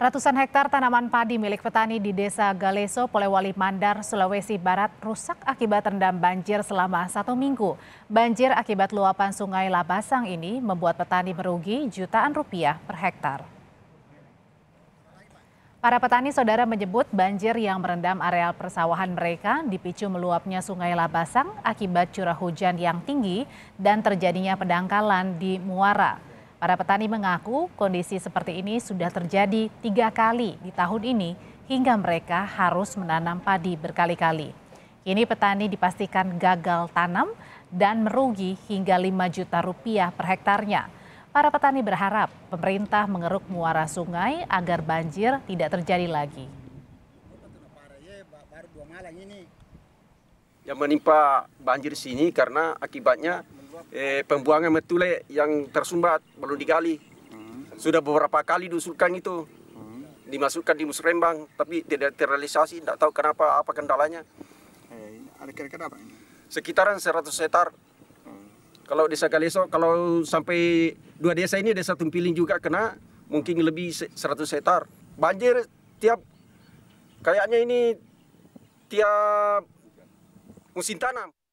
Ratusan hektar tanaman padi milik petani di Desa Galeso, Polewali Mandar, Sulawesi Barat rusak akibat rendam banjir selama satu minggu. Banjir akibat luapan sungai Labasang ini membuat petani merugi jutaan rupiah per hektar. Para petani saudara menyebut banjir yang merendam areal persawahan mereka dipicu meluapnya sungai Labasang akibat curah hujan yang tinggi dan terjadinya pedangkalan di muara. Para petani mengaku kondisi seperti ini sudah terjadi tiga kali di tahun ini hingga mereka harus menanam padi berkali-kali. Kini petani dipastikan gagal tanam dan merugi hingga 5 juta rupiah per hektarnya. Para petani berharap pemerintah mengeruk muara sungai agar banjir tidak terjadi lagi. Yang menimpa banjir sini karena akibatnya eh, pembuangan metule yang tersumbat belum digali. Hmm. Sudah beberapa kali diusulkan itu hmm. dimasukkan di musrembang tapi tidak terrealisasi tidak tahu kenapa apa kendalanya eh, ada kira-kira apa sekitaran 100 hektar hmm. kalau desa Galeso kalau sampai dua desa ini desa Tumpiling juga kena mungkin lebih 100 hektar banjir tiap kayaknya ini tiap musim tanam